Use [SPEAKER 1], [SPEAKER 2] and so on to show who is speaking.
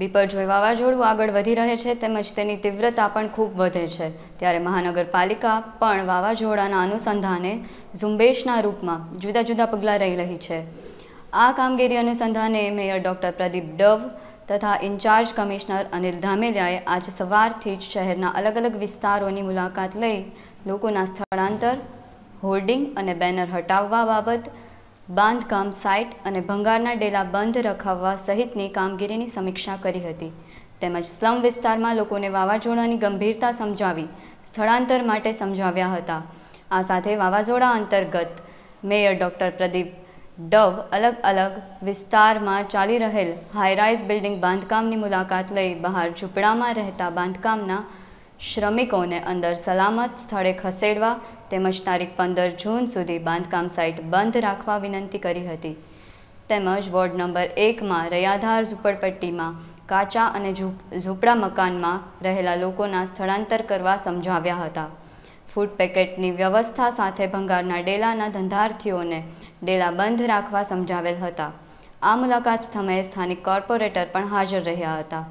[SPEAKER 1] બીપરજોય વાવાઝોડું આગળ વધી રહે છે તેમજ તેની તીવ્રતા પણ ખૂબ વધે છે ત્યારે મહાનગરપાલિકા પણ વાવાઝોડાના અનુસંધાને ઝુંબેશના રૂપમાં જુદા જુદા પગલાં રહી રહી છે આ કામગીરી અનુસંધાને મેયર ડૉક્ટર પ્રદીપ ડવ તથા ઇન્ચાર્જ કમિશનર અનિલ ધામેલિયાએ આજ સવારથી જ શહેરના અલગ અલગ વિસ્તારોની મુલાકાત લઈ લોકોના સ્થળાંતર હોર્ડિંગ અને બેનર હટાવવા બાબત બાંધકામ સાઇટ અને ભંગારના ડેલા બંધ રખાવવા સહિતની કામગીરીની સમીક્ષા કરી હતી તેમજ સ્લમ વિસ્તારમાં લોકોને વાવાઝોડાની ગંભીરતા સમજાવી સ્થળાંતર માટે સમજાવ્યા હતા આ સાથે વાવાઝોડા અંતર્ગત મેયર ડૉક્ટર પ્રદીપ ડવ અલગ અલગ વિસ્તારમાં ચાલી રહેલ હાઈરાઇઝ બિલ્ડિંગ બાંધકામની મુલાકાત લઈ બહાર ઝૂંપડામાં રહેતા બાંધકામના શ્રમિકોને અંદર સલામત સ્થળે ખસેડવા તેમજ તારીખ પંદર જૂન સુધી બાંધકામ સાઇટ બંધ રાખવા વિનંતી કરી હતી તેમજ વોર્ડ નંબર એકમાં રયાધાર ઝૂંપડપટ્ટીમાં કાચા અને ઝૂંપડા મકાનમાં રહેલા લોકોના સ્થળાંતર કરવા સમજાવ્યા હતા ફૂડ પેકેટની વ્યવસ્થા સાથે ભંગારના ડેલાના ધંધાર્થીઓને ડેલા બંધ રાખવા સમજાવેલ હતા આ મુલાકાત સમયે સ્થાનિક કોર્પોરેટર પણ હાજર રહ્યા હતા